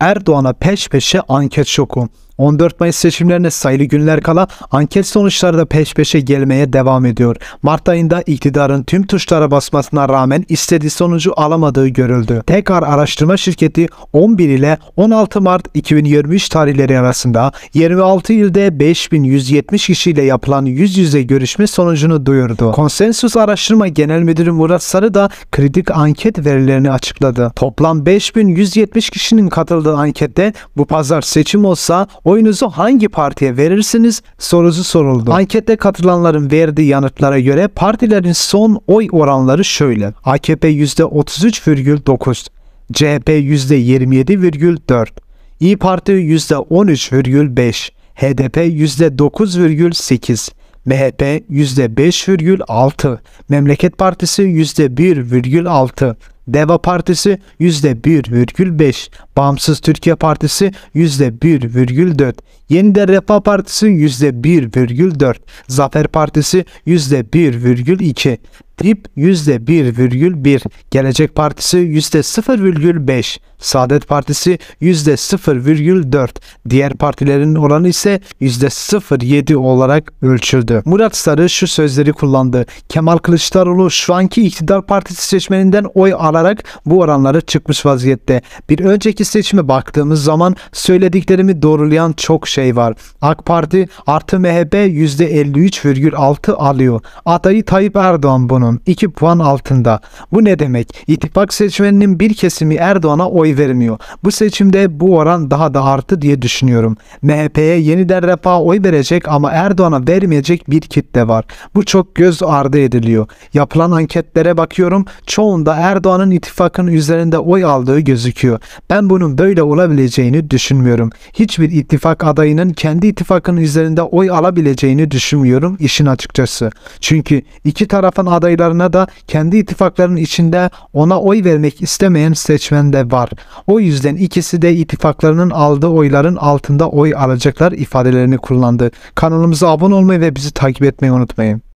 Erdoğan'a peş peşe anket şoku. 14 Mayıs seçimlerine sayılı günler kala anket sonuçları da peş peşe gelmeye devam ediyor. Mart ayında iktidarın tüm tuşlara basmasına rağmen istediği sonucu alamadığı görüldü. Tekrar araştırma şirketi 11 ile 16 Mart 2023 tarihleri arasında 26 ilde 5170 kişiyle yapılan yüz yüze görüşme sonucunu duyurdu. Konsensus Araştırma Genel Müdürü Murat Sarı da kritik anket verilerini açıkladı. Toplam 5170 kişinin katıldığı ankette bu pazar seçim olsa Oyunuzu hangi partiye verirsiniz sorusu soruldu. Ankette katılanların verdiği yanıtlara göre partilerin son oy oranları şöyle. AKP %33,9, CHP %27,4, İyi Parti %13,5, HDP %9,8, MHP %5,6, Memleket Partisi %1,6, Deva Partisi %1,5, Bağımsız Türkiye Partisi %1,4, Yeniden Refah Partisi %1,4, Zafer Partisi %1,2, DİP %1,1, Gelecek Partisi %0,5, Saadet Partisi %0,4, diğer partilerin oranı ise %0,7 olarak ölçüldü. Murat Sarı şu sözleri kullandı. Kemal Kılıçdaroğlu şu anki iktidar partisi seçmeninden oy alarak vararak bu oranları çıkmış vaziyette. Bir önceki seçime baktığımız zaman söylediklerimi doğrulayan çok şey var. AK Parti artı MHP %53,6 alıyor. Adayı Tayyip Erdoğan bunun 2 puan altında. Bu ne demek? İttifak seçmeninin bir kesimi Erdoğan'a oy vermiyor. Bu seçimde bu oran daha da arttı diye düşünüyorum. MHP'ye yeniden refaha oy verecek ama Erdoğan'a vermeyecek bir kitle var. Bu çok göz ardı ediliyor. Yapılan anketlere bakıyorum. Çoğunda Erdoğan'ın Hristiyan ittifakının üzerinde oy aldığı gözüküyor. Ben bunun böyle olabileceğini düşünmüyorum. Hiçbir ittifak adayının kendi ittifakının üzerinde oy alabileceğini düşünmüyorum işin açıkçası. Çünkü iki tarafın adaylarına da kendi ittifaklarının içinde ona oy vermek istemeyen seçmen de var. O yüzden ikisi de ittifaklarının aldığı oyların altında oy alacaklar ifadelerini kullandı. Kanalımıza abone olmayı ve bizi takip etmeyi unutmayın.